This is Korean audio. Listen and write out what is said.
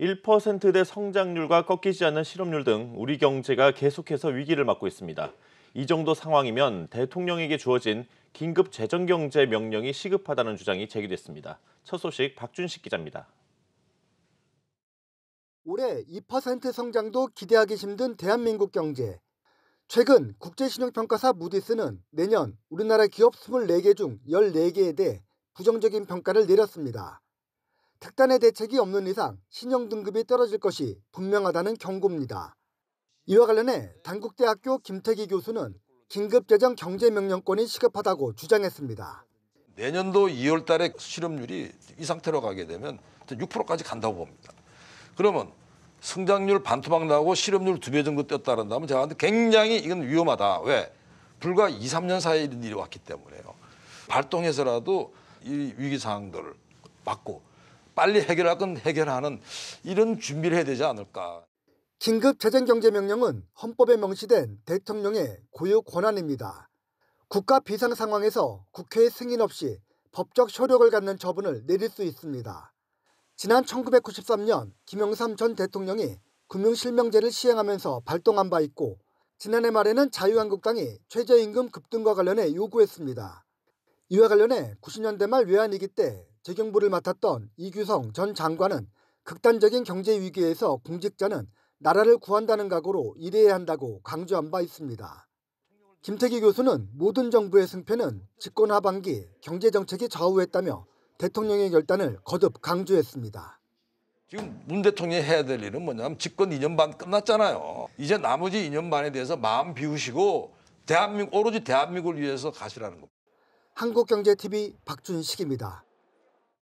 1%대 성장률과 꺾이지 않는 실업률 등 우리 경제가 계속해서 위기를 맞고 있습니다. 이 정도 상황이면 대통령에게 주어진 긴급 재정경제 명령이 시급하다는 주장이 제기됐습니다. 첫 소식 박준식 기자입니다. 올해 2% 성장도 기대하기 힘든 대한민국 경제. 최근 국제신용평가사 무디스는 내년 우리나라 기업 24개 중 14개에 대해 부정적인 평가를 내렸습니다. 특단의 대책이 없는 이상 신용 등급이 떨어질 것이 분명하다는 경고입니다. 이와 관련해 단국대학교 김태기 교수는 긴급재정 경제명령권이 시급하다고 주장했습니다. 내년도 2월 달에 실업률이 이 상태로 가게 되면 6%까지 간다고 봅니다. 그러면 성장률 반토막 나고 실업률 두 배 정도 뛰었다 그다면 제가 굉장히 이건 위험하다. 왜? 불과 2, 3년 사이에 이런 일이 왔기 때문에요. 발동해서라도 이 위기 상황들을 막고 빨리 해결할 건 해결하는 이런 준비를 해야 되지 않을까. 긴급 재정경제명령은 헌법에 명시된 대통령의 고유 권한입니다. 국가 비상 상황에서 국회의 승인 없이 법적 효력을 갖는 처분을 내릴 수 있습니다. 지난 1993년 김영삼 전 대통령이 금융실명제를 시행하면서 발동한 바 있고 지난해 말에는 자유한국당이 최저임금 급등과 관련해 요구했습니다. 이와 관련해 90년대 말 외환위기 때 재경부를 맡았던 이규성 전 장관은 극단적인 경제 위기에서 공직자는 나라를 구한다는 각오로 일해야 한다고 강조한 바 있습니다. 김태기 교수는 모든 정부의 승패는 집권 하반기 경제 정책이 좌우했다며 대통령의 결단을 거듭 강조했습니다. 지금 문 대통령이 해야 될 일은 뭐냐면 집권 2년 반 끝났잖아요. 이제 나머지 2년 반에 대해서 마음 비우시고 대한민국 오로지 대한민국을 위해서 가시라는 겁니다. 한국경제TV 박준식입니다.